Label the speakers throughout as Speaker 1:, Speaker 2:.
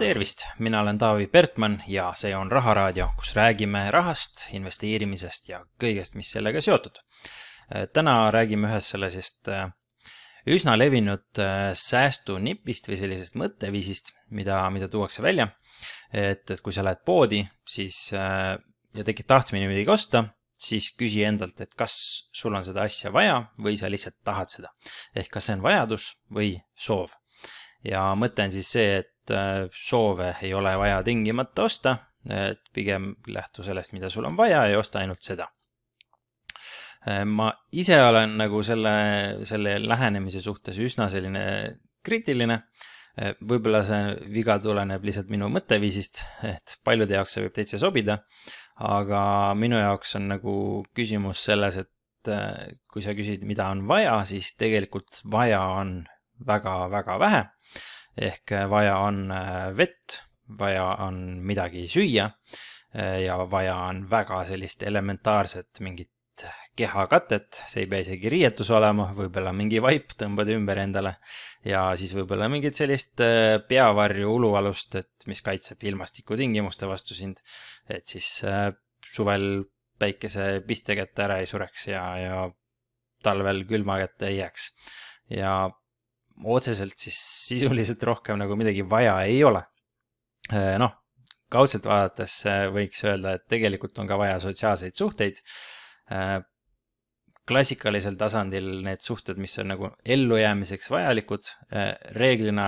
Speaker 1: tervist, mina olen Taavi Pertmann ja see on Raharaadio, kus räägime rahast, investeerimisest ja kõigest, mis sellega seotud. täna räägime ühest sellisest äh, üsna levinud äh, säästunipist või sellisest mõtteviisist, mida, mida tuuakse välja. et, et kui sa lähed poodi, siis äh, ja tekib tahtmine midagi osta, siis küsi endalt, et kas sul on seda asja vaja või sa lihtsalt tahad seda. ehk kas see on vajadus või soov. ja mõte on siis see, et et äh, soove ei ole vaja tingimata osta, et pigem lähtu sellest, mida sul on vaja ja osta ainult seda. Äh, ma ise olen nagu selle, selle lähenemise suhtes üsna selline kriitiline. Äh, võib-olla see viga tuleneb lihtsalt minu mõtteviisist, et paljude jaoks see võib täitsa sobida, aga minu jaoks on nagu küsimus selles, et kui sa küsid, mida on vaja, siis tegelikult vaja on väga-väga vähe ehk äh, vaja on äh, vett, vaja on midagi süüa äh, ja vaja on väga sellist elementaarset mingit kehakatet, see ei pea isegi riietus olema, võib-olla mingi vaip tõmbad ümber endale ja siis võib-olla mingit sellist peavarju ulualust, et mis kaitseb ilmastikutingimuste vastu sind, et siis suvel päikese piste kätte ära ei sureks ja, ja talvel külma kätte ei jääks. ja otseselt siis sisuliselt rohkem nagu midagi vaja ei ole. Äh, noh, kaudselt vaadates äh, võiks öelda, et tegelikult on ka vaja sotsiaalseid suhteid. Äh, klassikalisel tasandil need suhted, mis on nagu ellujäämiseks vajalikud, reeglina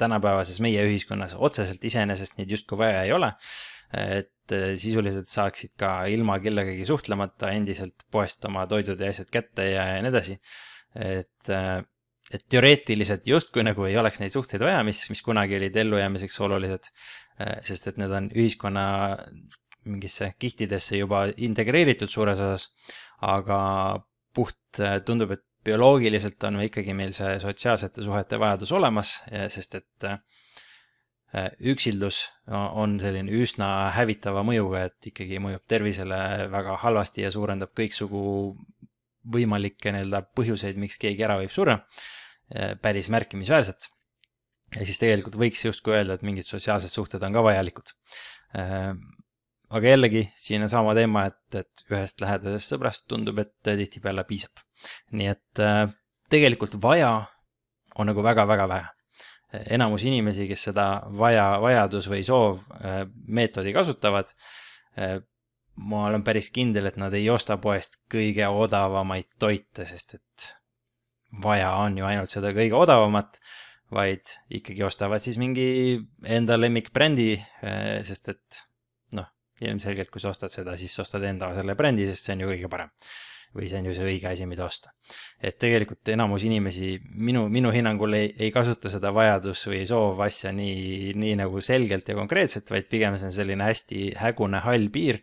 Speaker 1: tänapäevases meie ühiskonnas otseselt iseenesest neid justkui vaja ei ole. et sisuliselt saaksid ka ilma kellegagi suhtlemata endiselt poest oma toidud ja asjad kätte ja, ja nii edasi. et et teoreetiliselt justkui nagu ei oleks neid suhteid vaja, mis, mis kunagi olid ellujäämiseks olulised. Äh, sest et need on ühiskonna mingisse kihtidesse juba integreeritud suures osas. aga puht äh, tundub, et bioloogiliselt on ikkagi meil see sotsiaalsete suhete vajadus olemas, äh, sest et üksildus on selline üsna hävitava mõjuga, et ikkagi mõjub tervisele väga halvasti ja suurendab kõiksugu võimalikke nii-öelda põhjuseid, miks keegi ära võib surra. Äh, päris märkimisväärset. ehk siis tegelikult võiks justkui öelda, et mingid sotsiaalsed suhted on ka vajalikud. Äh, aga jällegi, siin on sama teema, et, et ühest lähedasest sõbrast tundub, et äh, tihtipeale piisab. nii et tegelikult vaja on nagu väga-väga vähe enamus inimesi, kes seda vaja, vajadus või soov meetodi kasutavad, ma olen päris kindel, et nad ei osta poest kõige odavamaid toite, sest et vaja on ju ainult seda kõige odavamat, vaid ikkagi ostavad siis mingi enda lemmikbrändi, eh, sest et noh, ilmselgelt kui sa ostad seda, siis sa ostad enda selle brändi, sest see on ju kõige parem. või see on ju see õige asi, mida osta. et tegelikult enamus inimesi minu, minu hinnangul ei, ei kasuta seda vajadus või soov asja nii, nii nagu selgelt ja konkreetselt, vaid pigem see on selline hästi hägune hall piir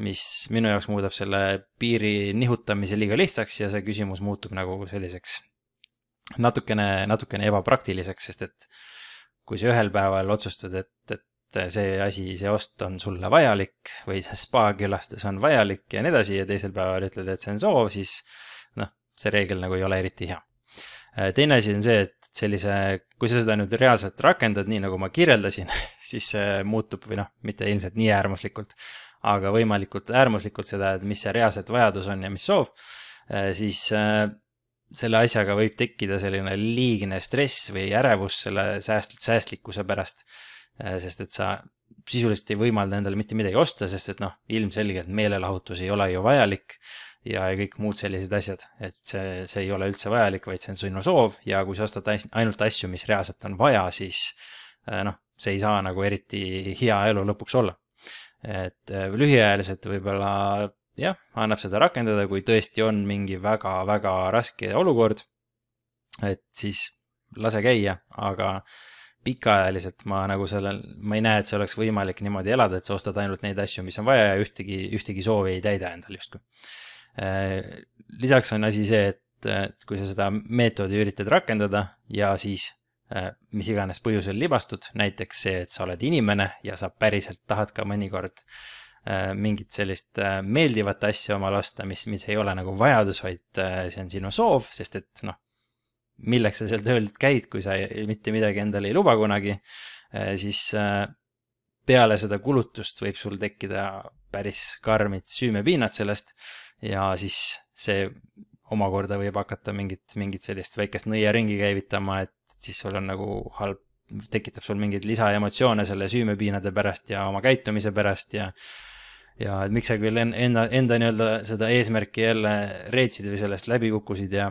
Speaker 1: mis minu jaoks muudab selle piiri nihutamise liiga lihtsaks ja see küsimus muutub nagu selliseks natukene, natukene ebapraktiliseks, sest et kui sa ühel päeval otsustad, et, et see asi, see ost on sulle vajalik või see spa külastus on vajalik ja nii edasi ja teisel päeval ütled, et see on soov, siis noh, see reegel nagu ei ole eriti hea. Äh, teine asi on see, et sellise, kui sa seda nüüd reaalselt rakendad, nii nagu ma kirjeldasin, siis see muutub või noh, mitte ilmselt nii äärmuslikult, aga võimalikult äärmuslikult seda, et mis see reaalselt vajadus on ja mis soov, eh, siis eh, selle asjaga võib tekkida selline liigne stress või ärevus selle sääst-, säästlikkuse pärast. Eh, sest et sa sisuliselt ei võimalda endale mitte midagi osta, sest et noh, ilmselgelt meelelahutus ei ole ju vajalik ja kõik muud sellised asjad, et see, see ei ole üldse vajalik, vaid see on sinu soov ja kui sa ostad ainult asju, mis reaalselt on vaja, siis noh, see ei saa nagu eriti hea elu lõpuks olla et äh, lühiajaliselt võib-olla jah, annab seda rakendada, kui tõesti on mingi väga-väga raske olukord. et siis lase käia, aga pikaajaliselt ma nagu sellel, ma ei näe, et see oleks võimalik niimoodi elada, et sa ostad ainult neid asju, mis on vaja ja ühtegi, ühtegi soovi ei täida endal justkui. Äh, lisaks on asi see, et, et kui sa seda meetodi üritad rakendada ja siis Äh, mis iganes põhjusel libastud, näiteks see, et sa oled inimene ja sa päriselt tahad ka mõnikord äh, mingit sellist äh, meeldivat asja omale osta, mis, mis ei ole nagu vajadus, vaid see on sinu soov, sest et noh, milleks sa seal tööl käid, kui sa ei, mitte midagi endale ei luba kunagi, siis peale seda kulutust võib sul tekkida päris karmid süümepiinad sellest ja siis see omakorda võib hakata mingit, mingit sellist väikest nõiaringi käivitama, et siis sul on nagu halb, tekitab sul mingeid lisaemotsioone selle süümepiinade pärast ja oma käitumise pärast ja ja et miks sa küll enda, enda nii-öelda seda eesmärki jälle reetsid või sellest läbi kukkusid ja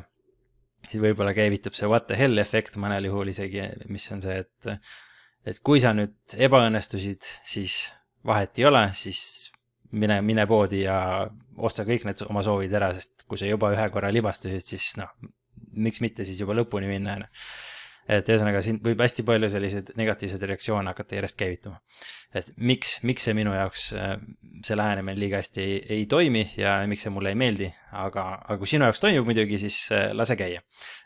Speaker 1: siis võib-olla käivitub see what the hell efekt mõnel juhul isegi, mis on see, et et kui sa nüüd ebaõnnestusid, siis vahet ei ole, siis mine, mine poodi ja osta kõik need oma soovid ära, sest kui sa juba ühe korra libastusid, siis noh, miks mitte siis juba lõpuni minna, onju noh et ühesõnaga siin võib hästi palju selliseid negatiivseid reaktsioone hakata järjest käivituma. et miks, miks see minu jaoks, äh, see lähenemine liiga hästi ei, ei toimi ja miks see mulle ei meeldi, aga, aga kui sinu jaoks toimib muidugi, siis äh, lase käia.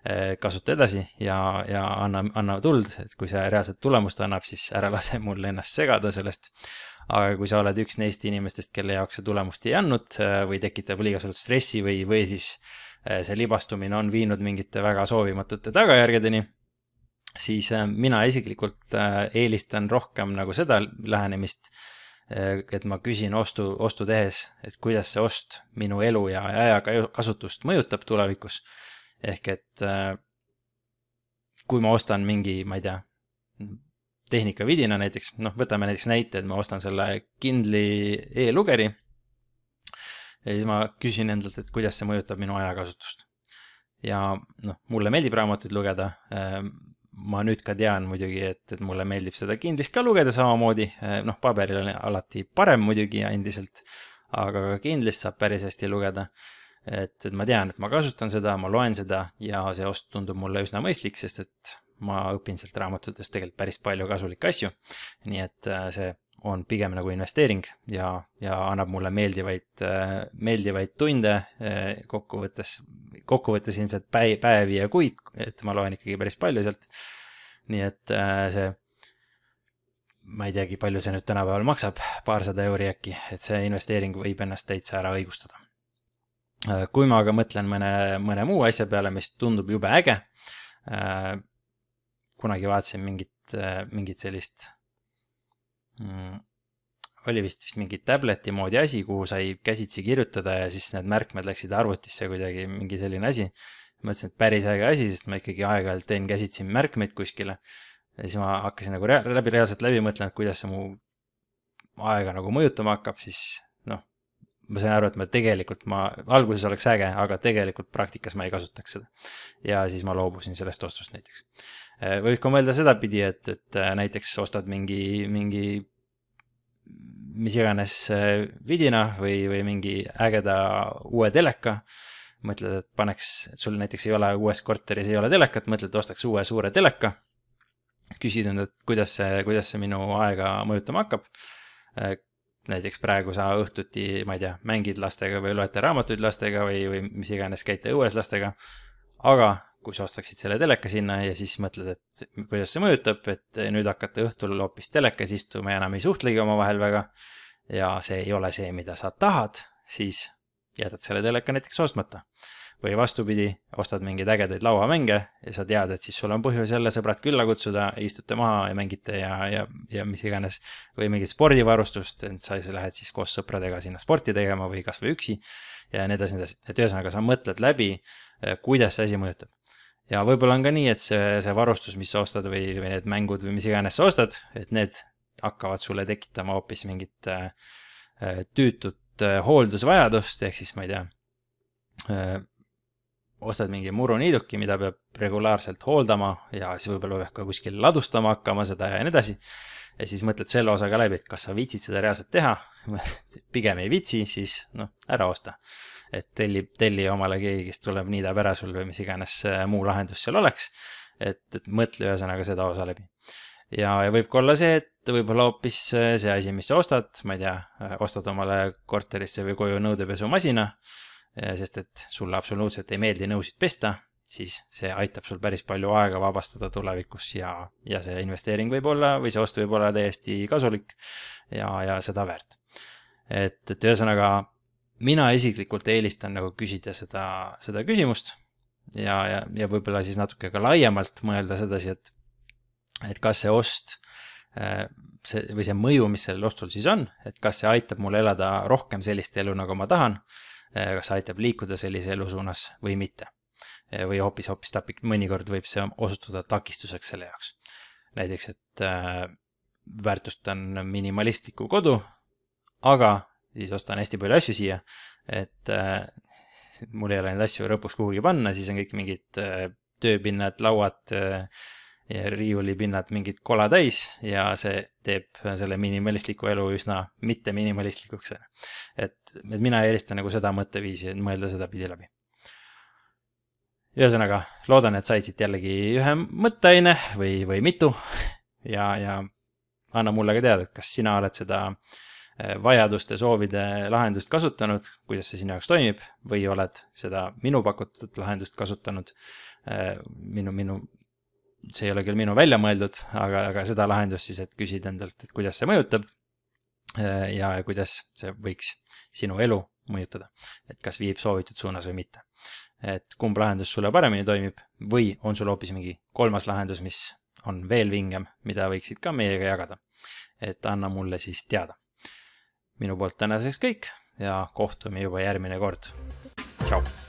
Speaker 1: Äh, kasuta edasi ja, ja anna, anna tuld, et kui see reaalset tulemust annab, siis ära lase mul ennast segada sellest aga kui sa oled üks neist inimestest, kelle jaoks see tulemust ei andnud või tekitab liiga suurt stressi või, või siis see libastumine on viinud mingite väga soovimatute tagajärgedeni siis äh, mina isiklikult äh, eelistan rohkem nagu seda lähenemist, äh, et ma küsin ostu, ostu tehes, et kuidas see ost minu elu ja ajakasutust mõjutab tulevikus. ehk et kui ma ostan mingi, ma ei tea, tehnikavidina näiteks, noh, võtame näiteks näite, et ma ostan selle Kindle'i e-lugeri. ja siis ma küsin endalt, et kuidas see mõjutab minu ajakasutust. ja noh, mulle meeldib raamatuid lugeda ma nüüd ka tean muidugi, et, et mulle meeldib seda kindlist ka lugeda samamoodi, eh, noh, paberil on alati parem muidugi ja endiselt, aga ka kindlist saab päris hästi lugeda. et, et ma tean, et ma kasutan seda, ma loen seda ja see ost tundub mulle üsna mõistlik, sest et ma õpin sealt raamatutest tegelikult päris palju kasulikke asju. nii et eh, see on pigem nagu investeering ja, ja annab mulle meeldivaid, äh, meeldivaid tunde äh, kokkuvõttes, kokkuvõttes ilmselt päi-, päevi ja kuid, et ma loen ikkagi päris palju sealt. nii et äh, see, ma ei teagi, palju see nüüd tänapäeval maksab, paarsada euri äkki, et see investeering võib ennast täitsa ära õigustada. kui ma aga mõtlen mõne, mõne muu asja peale, mis tundub jube äge, kunagi vaatasin mingit, mingit sellist Mm. oli vist vist mingi tableti moodi asi, kuhu sai käsitsi kirjutada ja siis need märkmed läksid arvutisse kuidagi, mingi selline asi. mõtlesin, et päris äge asi, sest ma ikkagi aeg-ajalt teen käsitsi märkmeid kuskile. ja siis ma hakkasin nagu rea läbi, reaalselt läbi mõtlema, et kuidas see mu aega nagu mõjutama hakkab, siis ma sain aru, et ma tegelikult ma, alguses oleks äge, aga tegelikult praktikas ma ei kasutaks seda. ja siis ma loobusin sellest ostust näiteks. Äh, võib ka mõelda sedapidi, et, et äh, näiteks ostad mingi, mingi mis iganes äh, vidina või, või mingi ägeda uue teleka. mõtled, et paneks, sul näiteks ei ole uues korteris ei ole telekat, mõtled, ostaks uue suure teleka. küsid endalt, kuidas see, kuidas see minu aega mõjutama hakkab näiteks praegu sa õhtuti, ma ei tea, mängid lastega või loete raamatuid lastega või, või mis iganes, käite õues lastega. aga kui sa ostaksid selle teleka sinna ja siis mõtled, et kuidas see mõjutab, et nüüd hakata õhtul hoopis telekas istuma ja enam ei suhtlegi omavahel väga ja see ei ole see, mida sa tahad, siis jätad selle teleka näiteks ostmata või vastupidi, ostad mingeid ägedaid lauamänge ja sa tead, et siis sul on põhjus jälle sõbrad külla kutsuda, istute maha ja mängite ja, ja, ja mis iganes. või mingit spordivarustust, et sa lähed siis koos sõpradega sinna sporti tegema või kasvõi üksi ja nii edasi, nii edasi, et ühesõnaga sa mõtled läbi, eh, kuidas see asi mõjutab ja võib-olla on ka nii, et see, see varustus, mis sa ostad või, või need mängud või mis iganes sa ostad, et need hakkavad sulle tekitama hoopis mingit äh, tüütut äh, hooldusvajadust, ehk siis ma ei tea äh,, ostad mingi muruniiduki, mida peab regulaarselt hooldama ja siis võib-olla peab ka kuskil ladustama hakkama seda ja nii edasi. ja siis mõtled selle osa ka läbi, et kas sa viitsid seda reaalselt teha pigem ei viitsi, siis noh, ära osta. et telli, telli omale keegi, kes tuleb, niidab ära sul või mis iganes äh, muu lahendus seal oleks. et, et mõtle ühesõnaga seda osa läbi ja, ja võib ka olla see, et võib-olla hoopis äh, see asi, mis sa ostad, ma ei tea, äh, ostad omale korterisse või koju nõudepesumasina Äh, sest et sulle absoluutselt ei meeldi nõusid pesta, siis see aitab sul päris palju aega vabastada tulevikus ja, ja see investeering võib olla või see ost võib olla täiesti kasulik ja, ja seda väärt. et, et ühesõnaga mina isiklikult eelistan nagu küsida seda, seda küsimust ja, ja, ja võib-olla siis natuke ka laiemalt mõelda sedasi, et, et kas see ost äh, see või see mõju, mis sellel ostul siis on, et kas see aitab mul elada rohkem sellist elu, nagu ma tahan Äh, kas see aitab liikuda sellise elu suunas või mitte. Äh, või hoopis, hoopis tapik, mõnikord võib see osutuda takistuseks selle jaoks. näiteks, et äh, väärtustan minimalistlikku kodu, aga siis ostan hästi palju asju siia, et mul ei ole neid asju lõpuks kuhugi panna, siis on kõik mingid tööpinnad, lauad, ja riiulipinnad mingit kola täis ja see teeb selle minimalistliku elu üsna mitte minimalistlikuks. et, et mina eelistan nagu seda mõtteviisi, et mõelda sedapidi läbi. ühesõnaga, loodan, et said siit jällegi ühe mõtteaine või, või mitu ja, ja anna mulle ka teada, et kas sina oled seda eh, vajaduste, soovide lahendust kasutanud, kuidas see sinu jaoks toimib või oled seda minu pakutud lahendust kasutanud, eh, minu, minu see ei ole küll minu välja mõeldud, aga, aga seda lahendust siis, et küsid endalt, et kuidas see mõjutab äh, ja kuidas see võiks sinu elu mõjutada, et kas viib soovitud suunas või mitte. et kumb lahendus sulle paremini toimib või on sul hoopis mingi kolmas lahendus, mis on veel vingem, mida võiksid ka meiega jagada. et anna mulle siis teada. minu poolt tänaseks kõik ja kohtume juba järgmine kord. tšau